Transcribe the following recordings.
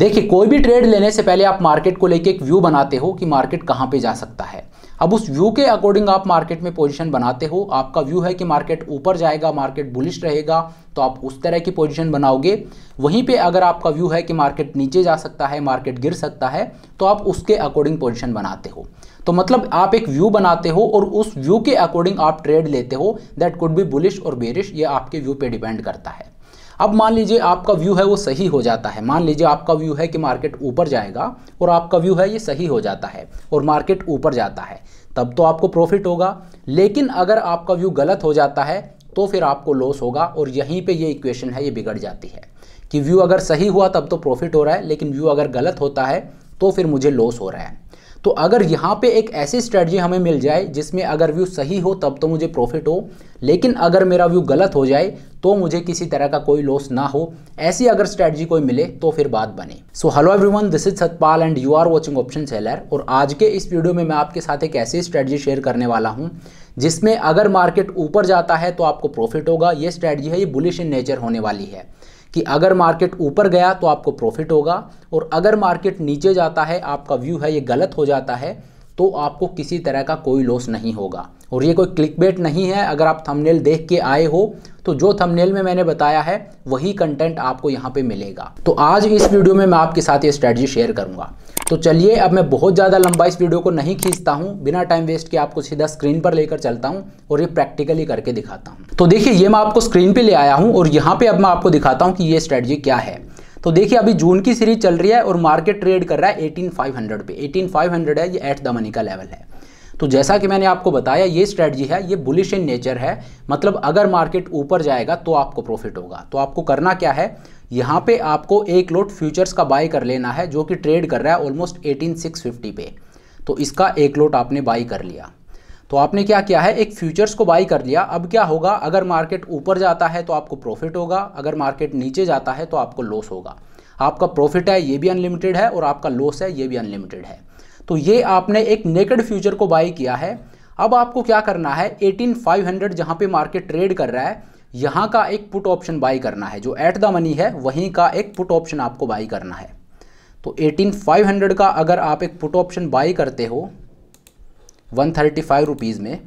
देखिए कोई भी ट्रेड लेने से पहले आप मार्केट को लेके एक व्यू बनाते हो कि मार्केट कहाँ पे जा सकता है अब उस व्यू के अकॉर्डिंग आप मार्केट में पोजीशन बनाते हो आपका व्यू है कि मार्केट ऊपर जाएगा मार्केट बुलिश रहेगा तो आप उस तरह की पोजीशन बनाओगे वहीं पे अगर आपका व्यू है कि मार्केट नीचे जा सकता है मार्केट गिर सकता है तो आप उसके अकॉर्डिंग पोजिशन बनाते हो तो मतलब आप एक व्यू बनाते हो और उस व्यू के अकॉर्डिंग आप ट्रेड लेते हो दैट कुड बी बुलिश और बेरिश ये आपके व्यू पे डिपेंड करता है अब मान लीजिए आपका व्यू है वो सही हो जाता है मान लीजिए आपका व्यू है कि मार्केट ऊपर जाएगा और आपका व्यू है ये सही हो जाता है और मार्केट ऊपर जाता है तब तो आपको प्रॉफिट होगा लेकिन अगर आपका व्यू गलत हो जाता है तो फिर आपको लॉस होगा और यहीं पे ये इक्वेशन है ये बिगड़ जाती है कि व्यू अगर सही हुआ तब तो प्रॉफिट हो रहा है लेकिन व्यू अगर गलत होता है तो फिर मुझे लॉस हो रहा है तो अगर यहाँ पे एक ऐसी स्ट्रेटजी हमें मिल जाए जिसमें अगर व्यू सही हो तब तो मुझे प्रॉफिट हो लेकिन अगर मेरा व्यू गलत हो जाए तो मुझे किसी तरह का कोई लॉस ना हो ऐसी अगर स्ट्रेटजी कोई मिले तो फिर बात बने so hello everyone this is Satpal and you are watching option seller और आज के इस वीडियो में मैं आपके साथ एक ऐसी स्ट्रेटजी शेयर करने वाला हूँ जिसमें अगर मार्केट ऊपर जाता है तो आपको प्रॉफिट होगा ये स्ट्रेटजी है ये बुलिश इन नेचर होने वाली है कि अगर मार्केट ऊपर गया तो आपको प्रॉफिट होगा और अगर मार्केट नीचे जाता है आपका व्यू है ये गलत हो जाता है तो आपको किसी तरह का कोई लॉस नहीं होगा और ये कोई क्लिक बेट नहीं है अगर आप थंबनेल देख के आए हो तो जो थंबनेल में मैंने बताया है वही कंटेंट आपको यहाँ पे मिलेगा तो आज इस वीडियो में मैं आपके साथ ये स्ट्रेटजी शेयर करूँगा तो चलिए अब मैं बहुत ज़्यादा लंबा इस वीडियो को नहीं खींचता हूँ बिना टाइम वेस्ट के आपको सीधा स्क्रीन पर लेकर चलता हूँ और ये प्रैक्टिकली करके दिखाता हूँ तो देखिए ये मैं आपको स्क्रीन पर ले आया हूँ और यहाँ पर अब मैं आपको दिखाता हूँ कि ये स्ट्रैटेजी क्या है तो देखिए अभी जून की सीरीज चल रही है और मार्केट ट्रेड कर रहा है एटीन फाइव हंड्रेड पे एटीन फाइव हंड्रेड है ये एट द मनी का लेवल है तो जैसा कि मैंने आपको बताया ये स्ट्रेटजी है ये बुलिश इन नेचर है मतलब अगर मार्केट ऊपर जाएगा तो आपको प्रॉफिट होगा तो आपको करना क्या है यहाँ पे आपको एक लोट फ्यूचर्स का बाय कर लेना है जो कि ट्रेड कर रहा है ऑलमोस्ट एटीन सिक्स फिफ्टी पे तो इसका एक लोट आपने बाई कर लिया तो आपने क्या किया है एक फ्यूचर्स को बाई कर लिया अब क्या होगा अगर मार्केट ऊपर जाता है तो आपको प्रॉफिट होगा अगर मार्केट नीचे जाता है तो आपको लॉस होगा आपका प्रॉफिट है ये भी अनलिमिटेड है और आपका लॉस है ये भी अनलिमिटेड है तो ये आपने एक नेकड फ्यूचर को बाई किया है अब आपको क्या करना है 18500 जहाँ पर मार्केट ट्रेड कर रहा है यहाँ का एक पुट ऑप्शन बाई करना है जो एट द मनी है वहीं का एक पुट ऑप्शन आपको बाई करना है तो 18500 का अगर आप एक पुट ऑप्शन बाई करते हो वन थर्टी फाइव रुपीज़ में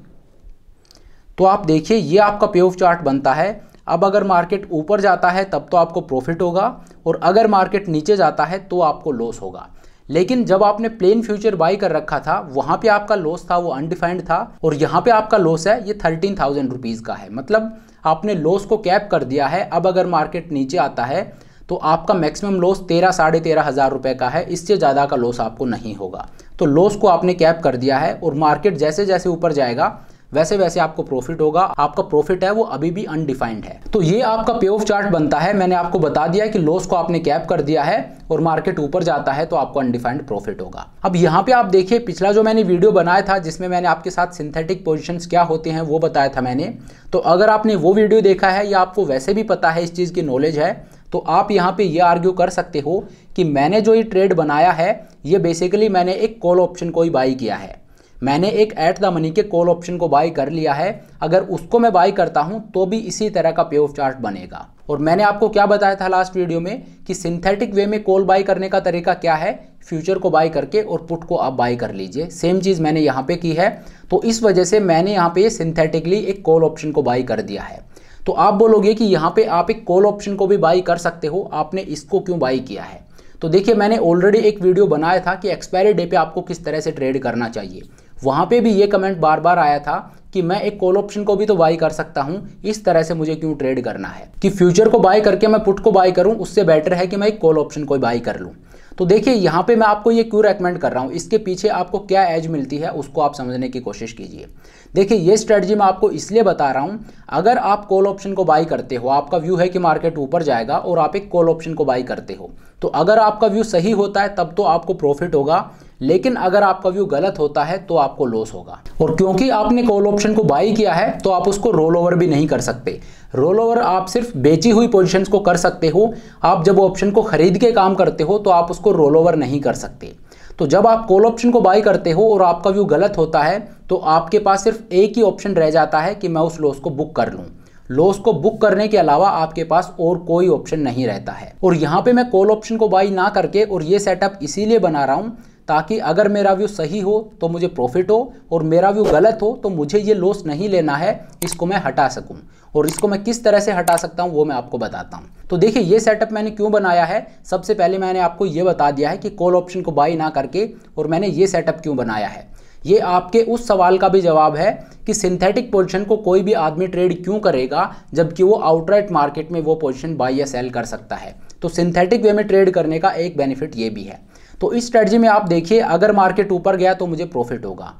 तो आप देखिए ये आपका पे ऑफ चार्ट बनता है अब अगर मार्केट ऊपर जाता है तब तो आपको प्रॉफिट होगा और अगर मार्केट नीचे जाता है तो आपको लॉस होगा लेकिन जब आपने प्लेन फ्यूचर बाई कर रखा था वहाँ पे आपका लॉस था वो अनडिफाइंड था और यहाँ पे आपका लॉस है ये थर्टीन थाउजेंड रुपीज़ का है मतलब आपने लॉस को कैप कर दिया है अब अगर मार्केट नीचे आता है तो आपका मैक्सिमम लॉस तेरह साढ़े तेरह हज़ार रुपये का है इससे ज़्यादा का लॉस आपको नहीं होगा तो लॉस को आपने कैप कर दिया है और मार्केट जैसे जैसे ऊपर जाएगा वैसे वैसे आपको प्रॉफिट होगा आपका प्रॉफिट है वो अभी भी अनडिफाइंड है तो ये आपका पे ऑफ चार्ट बनता है मैंने आपको बता दिया कि लॉस को आपने कैप कर दिया है और मार्केट ऊपर जाता है तो आपको अनडिफाइंड प्रॉफिट होगा अब यहाँ पे आप देखिए पिछला जो मैंने वीडियो बनाया था जिसमें मैंने आपके साथ सिंथेटिक पोजिशन क्या होते हैं वो बताया था मैंने तो अगर आपने वो वीडियो देखा है या आपको वैसे भी पता है इस चीज़ की नॉलेज है तो आप यहाँ पे ये आर्ग्यू कर सकते हो कि मैंने जो ये ट्रेड बनाया है ये बेसिकली मैंने एक कॉल ऑप्शन को ही बाई किया है मैंने एक एट द मनी के कॉल ऑप्शन को बाई कर लिया है अगर उसको मैं बाई करता हूं तो भी इसी तरह का पे ऑफ चार्ट बनेगा और मैंने आपको क्या बताया था लास्ट वीडियो में कि सिंथेटिक वे में कॉल बाई करने का तरीका क्या है फ्यूचर को बाई करके और पुट को आप बाई कर लीजिए सेम चीज़ मैंने यहाँ पे की है तो इस वजह से मैंने यहाँ पे सिंथेटिकली एक कॉल ऑप्शन को बाई कर दिया है तो आप बोलोगे कि यहाँ पे आप एक कॉल ऑप्शन को भी बाई कर सकते हो आपने इसको क्यों बाई किया है तो देखिए मैंने ऑलरेडी एक वीडियो बनाया था कि एक्सपायरी डे पे आपको किस तरह से ट्रेड करना चाहिए वहाँ पे भी ये कमेंट बार बार आया था कि मैं एक कॉल ऑप्शन को भी तो बाई कर सकता हूँ इस तरह से मुझे क्यों ट्रेड करना है कि फ्यूचर को बाई करके मैं पुट को बाई करूँ उससे बेटर है कि मैं एक कॉल ऑप्शन को बाई कर लूँ तो देखिए यहाँ पे मैं आपको ये क्यों रेकमेंड कर रहा हूँ इसके पीछे आपको क्या एज मिलती है उसको आप समझने की कोशिश कीजिए देखिए ये स्ट्रेटजी मैं आपको इसलिए बता रहा हूँ अगर आप कॉल ऑप्शन को बाई करते हो आपका व्यू है कि मार्केट ऊपर जाएगा और आप एक कॉल ऑप्शन को बाई करते हो तो अगर आपका व्यू सही होता है तब तो आपको प्रॉफिट होगा लेकिन अगर आपका व्यू गलत होता है तो आपको लॉस होगा और क्योंकि आपने कॉल ऑप्शन को बाई किया है तो आप उसको रोल ओवर भी नहीं कर सकते रोल ओवर आप सिर्फ बेची हुई पोजीशंस को कर सकते हो आप जब ऑप्शन को खरीद के काम करते हो तो आप उसको रोल ओवर नहीं कर सकते तो जब आप कॉल ऑप्शन को बाई करते हो और आपका व्यू गलत होता है तो आपके पास सिर्फ एक ही ऑप्शन रह जाता है कि मैं उस लॉस को बुक कर लूँ लॉस को बुक करने के अलावा आपके पास और कोई ऑप्शन नहीं रहता है और यहाँ पे मैं कॉल ऑप्शन को बाई ना करके और ये सेटअप इसीलिए बना रहा हूँ ताकि अगर मेरा व्यू सही हो तो मुझे प्रॉफिट हो और मेरा व्यू गलत हो तो मुझे ये लॉस नहीं लेना है इसको मैं हटा सकूँ और इसको मैं किस तरह से हटा सकता हूँ वो मैं आपको बताता हूँ तो देखिए ये सेटअप मैंने क्यों बनाया है सबसे पहले मैंने आपको ये बता दिया है कि कॉल ऑप्शन को बाई ना करके और मैंने ये सेटअप क्यों बनाया है ये आपके उस सवाल का भी जवाब है कि सिंथेटिक पोजीशन को कोई भी आदमी ट्रेड क्यों करेगा जबकि वो आउटराइट मार्केट में वो पोजीशन बाई या सेल कर सकता है तो सिंथेटिक वे में ट्रेड करने का एक बेनिफिट ये भी है तो इस स्ट्रेटजी में आप देखिए अगर मार्केट ऊपर गया तो मुझे प्रॉफिट होगा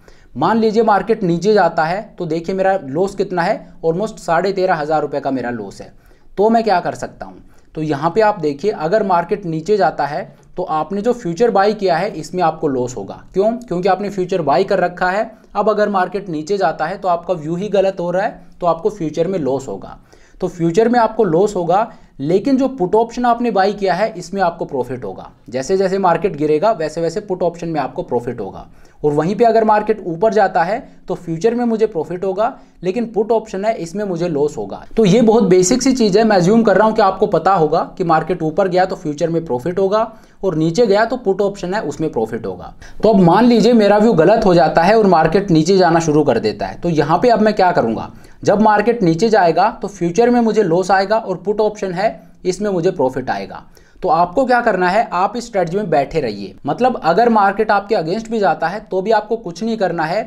मान लीजिए मार्केट नीचे जाता है तो देखिए मेरा लॉस कितना है ऑलमोस्ट साढ़े तेरह हज़ार रुपये का मेरा लॉस है तो मैं क्या कर सकता हूँ तो यहाँ पे आप देखिए अगर मार्केट नीचे जाता है तो आपने जो फ्यूचर बाई किया है इसमें आपको लॉस होगा क्यों क्योंकि आपने फ्यूचर बाई कर रखा है अब अगर मार्केट नीचे जाता है तो आपका व्यू ही गलत हो रहा है तो आपको फ्यूचर में लॉस होगा तो फ्यूचर में आपको लॉस होगा लेकिन जो पुट ऑप्शन आपने बाई किया है इसमें आपको प्रॉफिट होगा जैसे जैसे मार्केट गिरेगा वैसे वैसे पुट ऑप्शन में आपको प्रॉफिट होगा और वहीं पे अगर मार्केट ऊपर जाता है तो फ्यूचर में मुझे प्रॉफिट होगा लेकिन पुट ऑप्शन है इसमें मुझे लॉस होगा तो ये बहुत बेसिक सी चीज़ है मैं ज्यूम कर रहा हूं कि आपको पता होगा कि मार्केट ऊपर गया तो फ्यूचर में प्रॉफिट होगा और नीचे गया तो पुट ऑप्शन है उसमें प्रॉफिट होगा तो अब मान लीजिए मेरा व्यू गलत हो जाता है और मार्केट नीचे जाना शुरू कर देता है तो यहाँ पर अब मैं क्या करूंगा जब मार्केट नीचे जाएगा तो फ्यूचर में मुझे लॉस आएगा और पुट ऑप्शन है इसमें मुझे प्रॉफिट आएगा तो आपको क्या करना है आप इस स्ट्रेटजी में बैठे रहिए मतलब अगर मार्केट आपके अगेंस्ट भी जाता है तो भी आपको कुछ नहीं करना है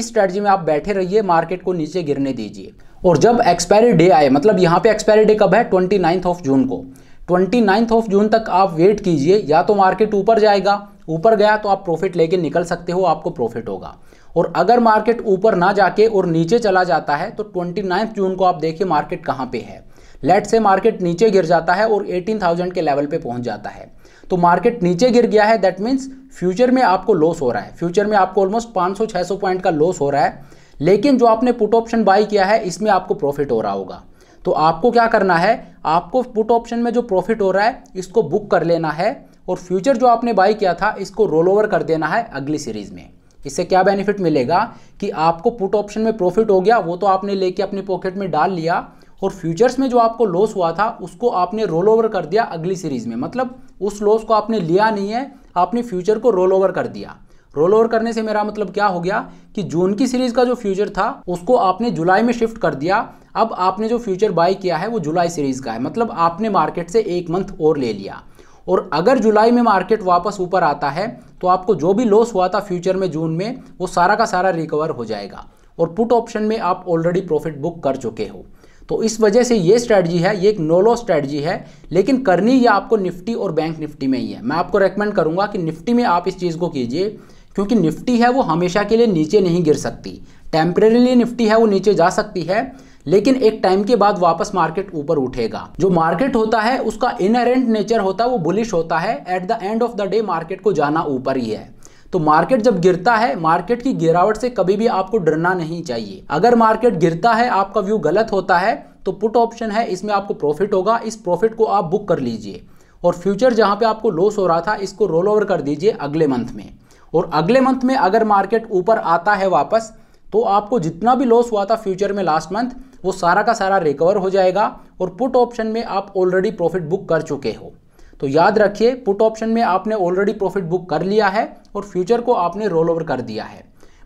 इस स्ट्रेटजी में आप बैठे रहिए मार्केट को नीचे गिरने दीजिए और जब एक्सपायरी डे आए मतलब यहाँ पे एक्सपायरी डे कब है ट्वेंटी ऑफ जून को ट्वेंटी ऑफ जून तक आप वेट कीजिए या तो मार्केट ऊपर जाएगा ऊपर गया तो आप प्रॉफिट लेके निकल सकते हो आपको प्रॉफिट होगा और अगर मार्केट ऊपर ना जाके और नीचे चला जाता है तो ट्वेंटी जून को आप देखिए मार्केट कहाँ पे है लेट से मार्केट नीचे गिर जाता है और 18,000 के लेवल पे पहुंच जाता है तो मार्केट नीचे गिर गया है दैट मीन्स फ्यूचर में आपको लॉस हो रहा है फ्यूचर में आपको ऑलमोस्ट 500-600 पॉइंट का लॉस हो रहा है लेकिन जो आपने पुट ऑप्शन बाई किया है इसमें आपको प्रॉफिट हो रहा होगा तो आपको क्या करना है आपको पुट ऑप्शन में जो प्रॉफिट हो रहा है इसको बुक कर लेना है और फ्यूचर जो आपने बाई किया था इसको रोल ओवर कर देना है अगली सीरीज में इससे क्या बेनिफिट मिलेगा कि आपको पुट ऑप्शन में प्रॉफिट हो गया वो तो आपने लेके अपने पॉकेट में डाल लिया और फ्यूचर्स में जो आपको लॉस हुआ था उसको आपने रोल ओवर कर दिया अगली सीरीज में मतलब उस लॉस को आपने लिया नहीं है आपने फ्यूचर को रोल ओवर कर दिया रोल ओवर करने से मेरा मतलब क्या हो गया कि जून की सीरीज का जो फ्यूचर था उसको आपने जुलाई में शिफ्ट कर दिया अब आपने जो फ्यूचर बाय किया है वो जुलाई सीरीज का है मतलब आपने मार्केट से एक मंथ और ले लिया और अगर जुलाई में मार्केट वापस ऊपर आता है तो आपको जो भी लॉस हुआ था फ्यूचर में जून में वो सारा का सारा रिकवर हो जाएगा और पुट ऑप्शन में आप ऑलरेडी प्रॉफिट बुक कर चुके हो तो इस वजह से ये स्ट्रैटी है ये एक नोलो स्ट्रैटी है लेकिन करनी ये आपको निफ्टी और बैंक निफ्टी में ही है मैं आपको रेकमेंड करूंगा कि निफ्टी में आप इस चीज़ को कीजिए क्योंकि निफ्टी है वो हमेशा के लिए नीचे नहीं गिर सकती टेम्परेली निफ्टी है वो नीचे जा सकती है लेकिन एक टाइम के बाद वापस मार्केट ऊपर उठेगा जो मार्केट होता है उसका इनरेंट नेचर होता है वो बुलिश होता है at the end of the day market को जाना ऊपर ही है तो मार्केट जब गिरता है मार्केट की गिरावट से कभी भी आपको डरना नहीं चाहिए अगर मार्केट गिरता है आपका व्यू गलत होता है तो पुट ऑप्शन है इसमें आपको प्रॉफिट होगा इस प्रॉफिट को आप बुक कर लीजिए और फ्यूचर जहां पे आपको लॉस हो रहा था इसको रोल ओवर कर दीजिए अगले मंथ में और अगले मंथ में अगर मार्केट ऊपर आता है वापस तो आपको जितना भी लॉस हुआ था फ्यूचर में लास्ट मंथ वो सारा का सारा रिकवर हो जाएगा और पुट ऑप्शन में आप ऑलरेडी प्रॉफिट बुक कर चुके हो तो याद रखिए पुट ऑप्शन में आपने ऑलरेडी प्रॉफिट बुक कर लिया है और फ्यूचर को आपने रोल ओवर कर दिया है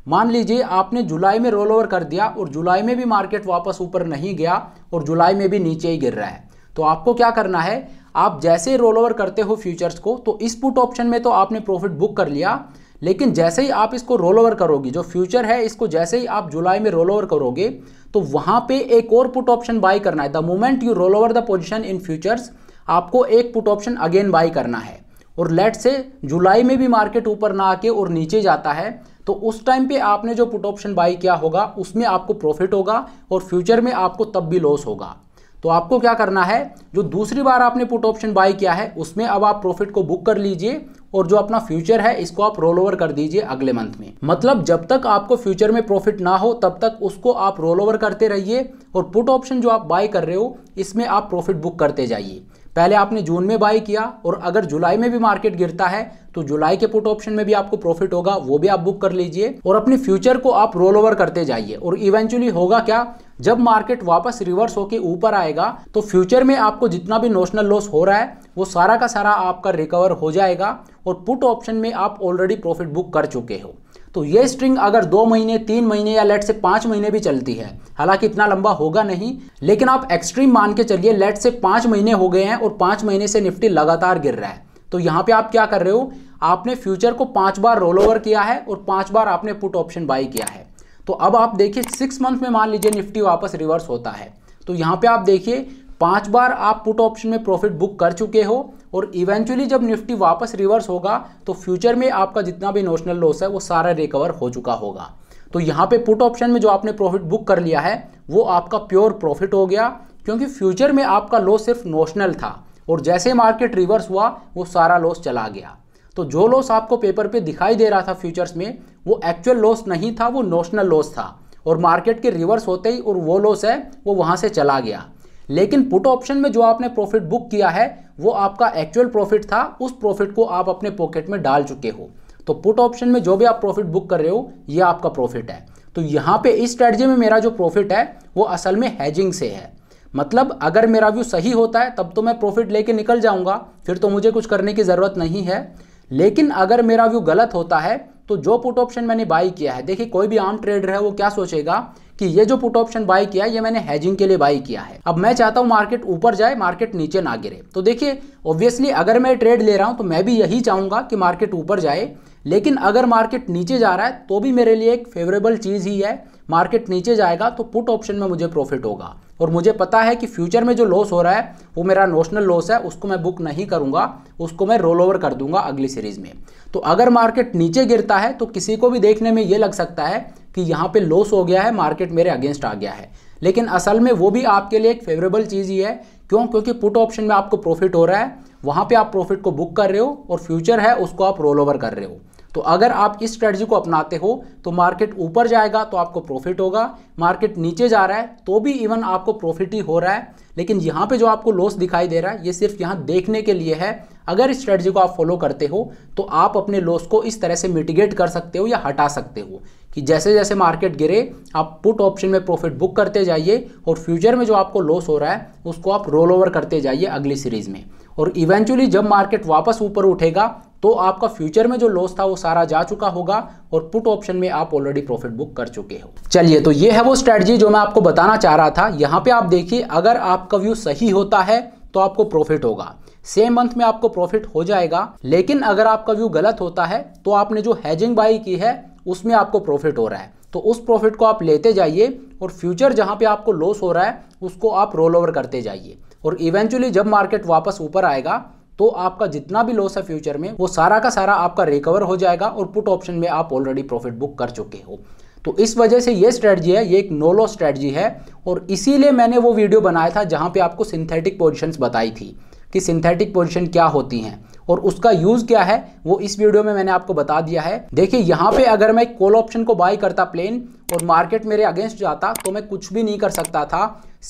मान लीजिए आपने जुलाई में रोल ओवर कर दिया और जुलाई में भी मार्केट वापस ऊपर नहीं गया और जुलाई में भी नीचे ही गिर रहा है तो आपको क्या करना है आप जैसे ही रोल ओवर करते हो फ्यूचर्स को तो इस पुट ऑप्शन में तो आपने प्रॉफिट बुक कर लिया लेकिन जैसे ही आप इसको रोल ओवर करोगे जो फ्यूचर है इसको जैसे ही आप जुलाई में रोल ओवर करोगे तो वहां पे एक और पुट ऑप्शन बाय करना है the moment you roll over the position in futures आपको एक पुट ऑप्शन अगेन बाई करना है और लेट से जुलाई में भी मार्केट ऊपर ना आके और नीचे जाता है तो उस टाइम पे आपने जो पुट ऑप्शन बाई किया होगा उसमें आपको प्रॉफिट होगा और फ्यूचर में आपको तब भी लॉस होगा तो आपको क्या करना है जो दूसरी बार आपने पुट ऑप्शन बाई किया है उसमें अब आप प्रॉफिट को बुक कर लीजिए और जो अपना फ्यूचर है इसको आप रोल ओवर कर दीजिए अगले मंथ में मतलब जब तक आपको फ्यूचर में प्रॉफिट ना हो तब तक उसको आप रोल ओवर करते रहिए और पुट ऑप्शन जो आप बाय कर रहे हो इसमें आप प्रॉफिट बुक करते जाइए पहले आपने जून में बाई किया और अगर जुलाई में भी मार्केट गिरता है तो जुलाई के पुट ऑप्शन में भी आपको प्रॉफिट होगा वो भी आप बुक कर लीजिए और अपने फ्यूचर को आप रोल ओवर करते जाइए और इवेंचुअली होगा क्या जब मार्केट वापस रिवर्स होकर ऊपर आएगा तो फ्यूचर में आपको जितना भी नोशनल लॉस हो रहा है वो सारा का सारा आपका रिकवर हो जाएगा और पुट ऑप्शन में आप ऑलरेडी प्रॉफिट बुक कर चुके हो तो ये स्ट्रिंग अगर दो महीने तीन महीने या लेट से पांच महीने भी चलती है हालांकि इतना लंबा होगा नहीं लेकिन आप एक्सट्रीम मान के चलिए लेट से पांच महीने हो गए हैं और पांच महीने से निफ्टी लगातार गिर रहा है तो यहां पे आप क्या कर रहे हो आपने फ्यूचर को पांच बार रोल ओवर किया है और पांच बार आपने पुट ऑप्शन बाई किया है तो अब आप देखिए सिक्स मंथ में मान लीजिए निफ्टी वापस रिवर्स होता है तो यहां पे आप देखिए पांच बार आप पुट ऑप्शन में प्रॉफिट बुक कर चुके हो और इवेंचुअली जब निफ्टी वापस रिवर्स होगा तो फ्यूचर में आपका जितना भी नोशनल लॉस है वो सारा रिकवर हो चुका होगा तो यहाँ पे पुट ऑप्शन में जो आपने प्रॉफिट बुक कर लिया है वो आपका प्योर प्रॉफिट हो गया क्योंकि फ्यूचर में आपका लॉस सिर्फ नोशनल था और जैसे मार्केट रिवर्स हुआ वो सारा लॉस चला गया तो जो लॉस आपको पेपर पे दिखाई दे रहा था फ्यूचर्स में वो एक्चुअल लॉस नहीं था वो नोशनल लॉस था और मार्केट के रिवर्स होते ही और वो लॉस है वो वहाँ से चला गया लेकिन पुट ऑप्शन में जो आपने प्रॉफिट बुक किया है वो आपका एक्चुअल प्रॉफिट था उस प्रॉफिट को आप अपने पॉकेट में डाल चुके हो तो पुट ऑप्शन में जो भी आप प्रॉफिट बुक कर रहे हो ये आपका प्रॉफिट है तो यहाँ पे इस स्ट्रेटजी में मेरा जो प्रॉफिट है वो असल में हैजिंग से है मतलब अगर मेरा व्यू सही होता है तब तो मैं प्रॉफिट लेके निकल जाऊंगा फिर तो मुझे कुछ करने की ज़रूरत नहीं है लेकिन अगर मेरा व्यू गलत होता है तो जो पुट ऑप्शन मैंने बाई किया है देखिए कोई भी आम ट्रेडर है वो क्या सोचेगा कि ये जो पुट ऑप्शन बाय किया ये मैंने हेजिंग के लिए बाय किया है अब मैं चाहता हूं मार्केट ऊपर जाए मार्केट नीचे ना गिरे तो देखिए ऑब्वियसली अगर मैं ट्रेड ले रहा हूं तो मैं भी यही चाहूंगा कि मार्केट ऊपर जाए लेकिन अगर मार्केट नीचे जा रहा है तो भी मेरे लिए एक फेवरेबल चीज़ ही है मार्केट नीचे जाएगा तो पुट ऑप्शन में मुझे प्रॉफिट होगा और मुझे पता है कि फ्यूचर में जो लॉस हो रहा है वो मेरा नोशनल लॉस है उसको मैं बुक नहीं करूंगा उसको मैं रोल ओवर कर दूंगा अगली सीरीज में तो अगर मार्केट नीचे गिरता है तो किसी को भी देखने में ये लग सकता है कि यहाँ पे लॉस हो गया है मार्केट मेरे अगेंस्ट आ गया है लेकिन असल में वो भी आपके लिए एक फेवरेबल चीज़ ही है क्यों क्योंकि पुट ऑप्शन में आपको प्रॉफिट हो रहा है वहाँ पे आप प्रॉफिट को बुक कर रहे हो और फ्यूचर है उसको आप रोल ओवर कर रहे हो तो अगर आप इस स्ट्रेटजी को अपनाते हो तो मार्केट ऊपर जाएगा तो आपको प्रॉफिट होगा मार्केट नीचे जा रहा है तो भी इवन आपको प्रॉफिट ही हो रहा है लेकिन यहाँ पे जो आपको लॉस दिखाई दे रहा है ये सिर्फ यहाँ देखने के लिए है अगर इस स्ट्रेटजी को आप फॉलो करते हो तो आप अपने लॉस को इस तरह से मिटिगेट कर सकते हो या हटा सकते हो कि जैसे जैसे मार्केट गिरे आप पुट ऑप्शन में प्रॉफिट बुक करते जाइए और फ्यूचर में जो आपको लॉस हो रहा है उसको आप रोल ओवर करते जाइए अगली सीरीज़ में और इवेंचुअली जब मार्केट वापस ऊपर उठेगा तो आपका फ्यूचर में जो लॉस था वो सारा जा चुका होगा और पुट ऑप्शन में आप ऑलरेडी प्रॉफिट बुक कर चुके हो चलिए तो ये है वो स्ट्रेटजी जो मैं आपको बताना चाह रहा था यहाँ पे आप देखिए अगर आपका व्यू सही होता है तो आपको प्रॉफिट होगा सेम मंथ में आपको प्रॉफिट हो जाएगा लेकिन अगर आपका व्यू गलत होता है तो आपने जो हैजिंग बाई की है उसमें आपको प्रॉफिट हो रहा है तो उस प्रॉफिट को आप लेते जाइए और फ्यूचर जहां पे आपको लॉस हो रहा है उसको आप रोल ओवर करते जाइए और इवेंचुअली जब मार्केट वापस ऊपर आएगा तो आपका जितना भी लॉस है फ्यूचर में वो सारा का सारा आपका रिकवर हो जाएगा और पुट ऑप्शन में आप ऑलरेडी प्रॉफिट बुक कर चुके हो तो इस वजह से ये स्ट्रेटजी है ये एक नो लॉस स्ट्रेटजी है और इसीलिए मैंने वो वीडियो बनाया था जहां पे आपको सिंथेटिक पोजिशन बताई थी कि सिंथेटिक पोजिशन क्या होती हैं और उसका यूज़ क्या है वो इस वीडियो में मैंने आपको बता दिया है देखिए यहाँ पे अगर मैं कॉल ऑप्शन को बाय करता प्लेन और मार्केट मेरे अगेंस्ट जाता तो मैं कुछ भी नहीं कर सकता था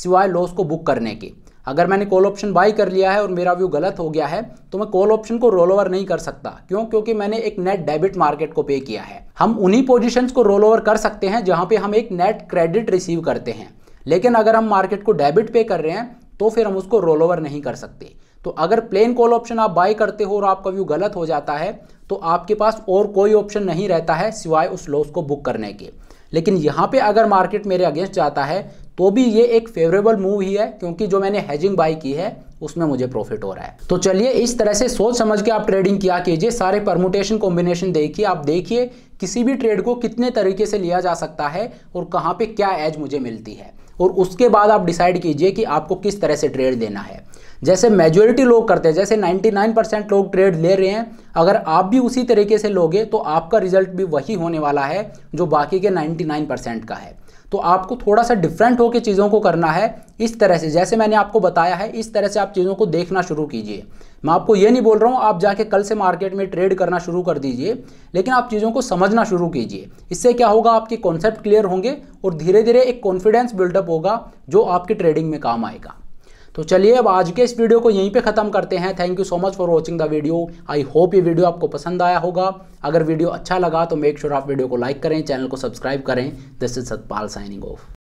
सिवाय लॉस को बुक करने के अगर मैंने कॉल ऑप्शन बाय कर लिया है और मेरा व्यू गलत हो गया है तो मैं कॉल ऑप्शन को रोल ओवर नहीं कर सकता क्यों क्योंकि मैंने एक नेट डेबिट मार्केट को पे किया है हम उन्हीं पोजिशन को रोल ओवर कर सकते हैं जहां पे हम एक नेट क्रेडिट रिसीव करते हैं लेकिन अगर हम मार्केट को डेबिट पे कर रहे हैं तो फिर हम उसको रोल ओवर नहीं कर सकते तो अगर प्लेन कॉल ऑप्शन आप बाय करते हो और आपका व्यू गलत हो जाता है तो आपके पास और कोई ऑप्शन नहीं रहता है सिवाय उस लॉस को बुक करने के लेकिन यहाँ पे अगर मार्केट मेरे अगेंस्ट जाता है तो भी ये एक फेवरेबल मूव ही है क्योंकि जो मैंने हेजिंग बाई की है उसमें मुझे प्रॉफिट हो रहा है तो चलिए इस तरह से सोच समझ के आप ट्रेडिंग किया कीजिए सारे परमुटेशन कॉम्बिनेशन देखिए आप देखिए किसी भी ट्रेड को कितने तरीके से लिया जा सकता है और कहाँ पे क्या एज मुझे मिलती है और उसके बाद आप डिसाइड कीजिए कि आपको किस तरह से ट्रेड देना है जैसे मेजोरिटी लोग करते हैं जैसे 99 परसेंट लोग ट्रेड ले रहे हैं अगर आप भी उसी तरीके से लोगे तो आपका रिजल्ट भी वही होने वाला है जो बाकी के 99 परसेंट का है तो आपको थोड़ा सा डिफरेंट होकर चीज़ों को करना है इस तरह से जैसे मैंने आपको बताया है इस तरह से आप चीज़ों को देखना शुरू कीजिए मैं आपको ये नहीं बोल रहा हूँ आप जाके कल से मार्केट में ट्रेड करना शुरू कर दीजिए लेकिन आप चीज़ों को समझना शुरू कीजिए इससे क्या होगा आपके कॉन्सेप्ट क्लियर होंगे और धीरे धीरे एक कॉन्फिडेंस बिल्डअप होगा जो आपकी ट्रेडिंग में काम आएगा तो चलिए अब आज के इस वीडियो को यहीं पे ख़त्म करते हैं thank you so much for watching the video I hope ये वीडियो आपको पसंद आया होगा अगर वीडियो अच्छा लगा तो मेक श्योर sure आप वीडियो को लाइक करें चैनल को सब्सक्राइब करें this is Satpal signing of